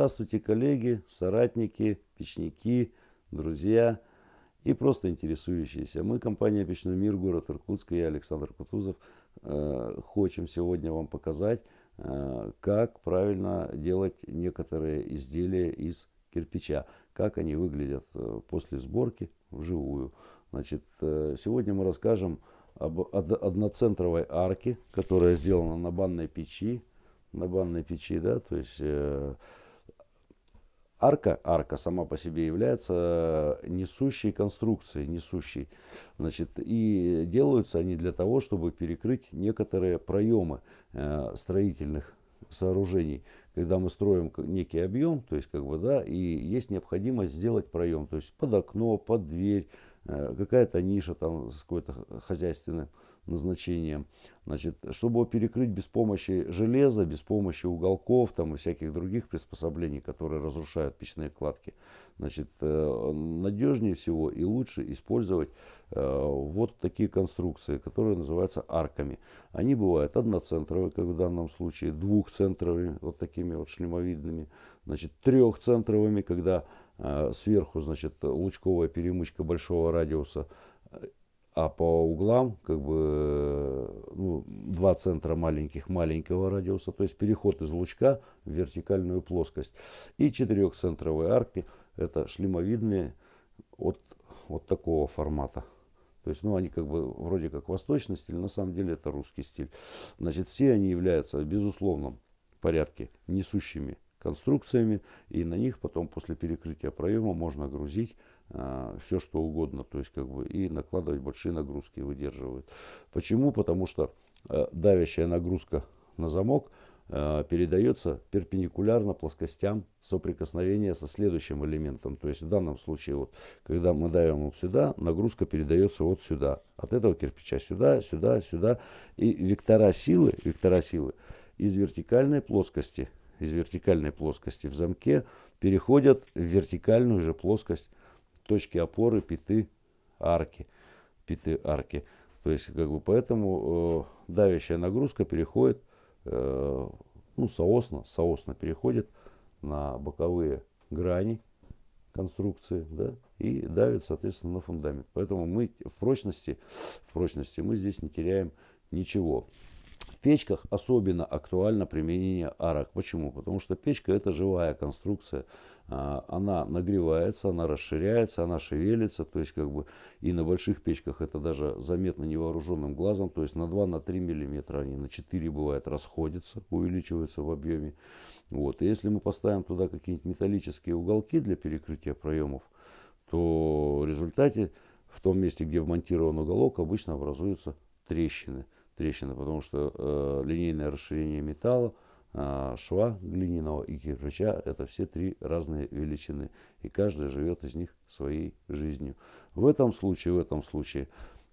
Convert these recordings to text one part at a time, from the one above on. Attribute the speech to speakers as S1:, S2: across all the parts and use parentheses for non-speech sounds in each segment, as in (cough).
S1: Здравствуйте, коллеги, соратники, печники, друзья и просто интересующиеся. Мы, компания «Печной мир», город Иркутск, и я, Александр Кутузов, э, хотим сегодня вам показать, э, как правильно делать некоторые изделия из кирпича, как они выглядят э, после сборки вживую. Значит, э, сегодня мы расскажем об одноцентровой арке, которая сделана на банной печи, на банной печи, да, то есть арка, арка сама по себе является э, несущей конструкцией, несущей. Значит, и делаются они для того, чтобы перекрыть некоторые проемы э, строительных сооружений, когда мы строим некий объем, то есть как бы да, и есть необходимость сделать проем, то есть под окно, под дверь, э, какая-то ниша там с какой-то хозяйственной назначением, значит, чтобы его перекрыть без помощи железа, без помощи уголков там, и всяких других приспособлений, которые разрушают печные кладки, значит, э, надежнее всего и лучше использовать э, вот такие конструкции, которые называются арками. Они бывают одноцентровые, как в данном случае, двухцентровые, вот такими вот шлемовидными, значит, трехцентровыми, когда э, сверху, значит, лучковая перемычка большого радиуса а по углам как бы э, ну, два центра маленьких маленького радиуса, то есть переход из лучка в вертикальную плоскость. И четырехцентровые арки, это шлемовидные от вот такого формата. То есть, ну, они как бы вроде как восточный стиль, на самом деле это русский стиль. Значит, все они являются, безусловном порядке несущими конструкциями, и на них потом после перекрытия проема можно грузить э, все что угодно, то есть как бы и накладывать большие нагрузки выдерживают. Почему? Потому что э, давящая нагрузка на замок э, передается перпендикулярно плоскостям соприкосновения со следующим элементом. То есть в данном случае, вот, когда мы давим вот сюда, нагрузка передается вот сюда. От этого кирпича сюда, сюда, сюда. И вектора силы, вектора силы из вертикальной плоскости – из вертикальной плоскости в замке переходят в вертикальную же плоскость точки опоры пяты арки. Пяты арки. То есть, как бы поэтому э, давящая нагрузка переходит, э, ну, соосно, соосно переходит на боковые грани конструкции, да, и давит, соответственно, на фундамент. Поэтому мы в прочности, в прочности мы здесь не теряем ничего. В печках особенно актуально применение арок. Почему? Потому что печка это живая конструкция. А, она нагревается, она расширяется, она шевелится. То есть как бы и на больших печках это даже заметно невооруженным глазом. То есть на 2-3 на миллиметра они на 4 бывает расходятся, увеличиваются в объеме. Вот. И если мы поставим туда какие-нибудь металлические уголки для перекрытия проемов, то в результате в том месте, где вмонтирован уголок, обычно образуются трещины трещина, потому что э, линейное расширение металла, э, шва глиняного и кирпича – это все три разные величины, и каждая живет из них своей жизнью. В этом случае, в этом случае,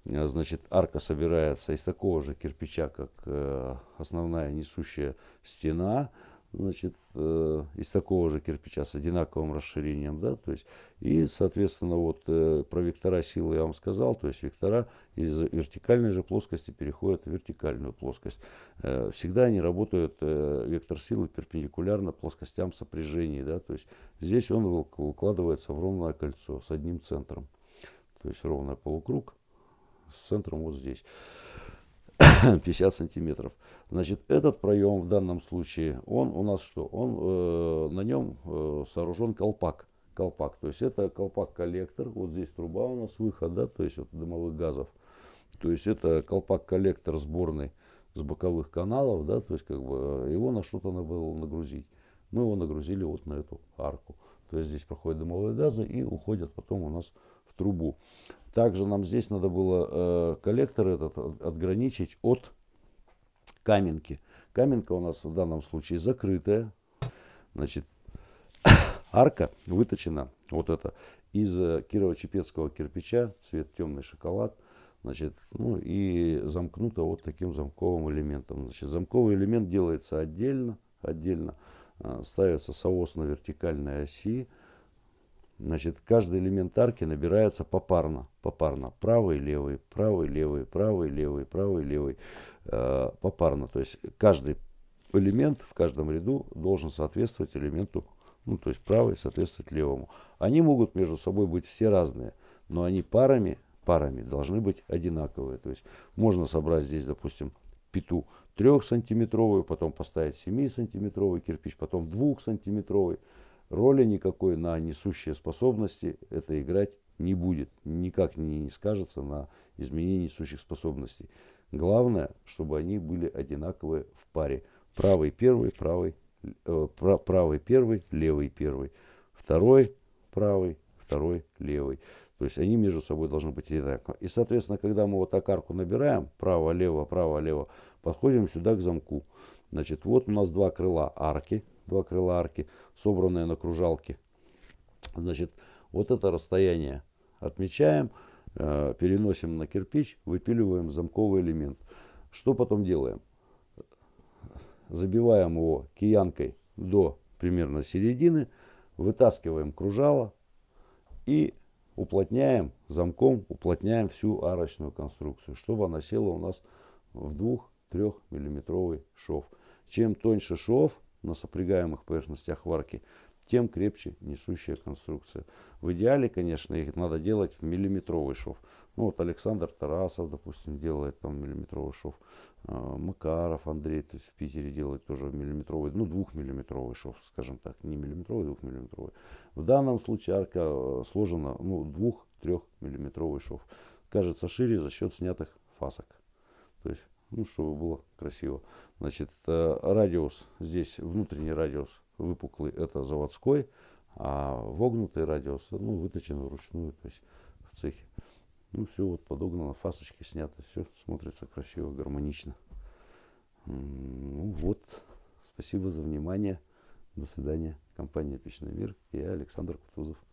S1: э, значит, арка собирается из такого же кирпича, как э, основная несущая стена – значит, э, из такого же кирпича с одинаковым расширением, да, то есть, и, соответственно, вот э, про вектора силы я вам сказал, то есть вектора из вертикальной же плоскости переходят в вертикальную плоскость. Э, всегда они работают, э, вектор силы перпендикулярно плоскостям сопряжений, да, то есть здесь он выкладывается в ровное кольцо с одним центром, то есть ровное полукруг с центром вот здесь. 50 (coughs) сантиметров. Значит, этот проем в данном случае, он у нас что? Он, э, на нем э, сооружен колпак. Колпак, то есть это колпак-коллектор, вот здесь труба у нас, выход, да, то есть от дымовых газов. То есть это колпак-коллектор сборный с боковых каналов, да, то есть как бы э, его на что-то надо было нагрузить. Мы его нагрузили вот на эту арку. То есть здесь проходят дымовые газы и уходят потом у нас в трубу. Также нам здесь надо было э, коллектор этот отграничить от каменки. Каменка у нас в данном случае закрытая. Значит, (coughs) арка выточена вот это из э, кирово-чепецкого кирпича, цвет темный шоколад. Значит, ну и замкнуто вот таким замковым элементом. Значит, замковый элемент делается отдельно, отдельно. Э, ставится соос на вертикальной оси. Значит, каждый элемент арки набирается попарно. Попарно. Правый, левый, правый, левый, правый, левый, правый, левый. Э, попарно. То есть каждый элемент в каждом ряду должен соответствовать элементу, ну то есть правый соответствовать левому. Они могут между собой быть все разные, но они парами, парами должны быть одинаковые. То есть можно собрать здесь, допустим, пету 3-сантиметровую, потом поставить 7-сантиметровый кирпич, потом 2-сантиметровый роли никакой на несущие способности это играть не будет. Никак не скажется на изменении несущих способностей. Главное, чтобы они были одинаковые в паре. Правый первый, правый, э, правый первый, левый первый. Второй правый, второй левый. То есть они между собой должны быть одинаковы. И, соответственно, когда мы вот так арку набираем, право-лево, право-лево, подходим сюда к замку. Значит, вот у нас два крыла арки два крыла арки, собранные на кружалке. Значит, вот это расстояние отмечаем, э, переносим на кирпич, выпиливаем замковый элемент. Что потом делаем? Забиваем его киянкой до примерно середины, вытаскиваем кружало и уплотняем замком, уплотняем всю арочную конструкцию, чтобы она села у нас в 2-3 миллиметровый шов. Чем тоньше шов, на сопрягаемых поверхностях варки, тем крепче несущая конструкция. В идеале, конечно, их надо делать в миллиметровый шов. Ну вот Александр Тарасов, допустим, делает там миллиметровый шов. А, Макаров Андрей, то есть в Питере делает тоже миллиметровый, ну двухмиллиметровый шов, скажем так, не миллиметровый, двухмиллиметровый. В данном случае арка э, сложена ну, двух-трехмиллиметровый шов. Кажется шире за счет снятых фасок. То есть ну, чтобы было красиво. Значит, э, радиус здесь, внутренний радиус выпуклый, это заводской, а вогнутый радиус, ну, выточен вручную, то есть в цехе. Ну, все вот подогнано, фасочки сняты, все смотрится красиво, гармонично. Ну, вот, спасибо за внимание. До свидания. Компания «Печный мир» я, Александр Кутузов.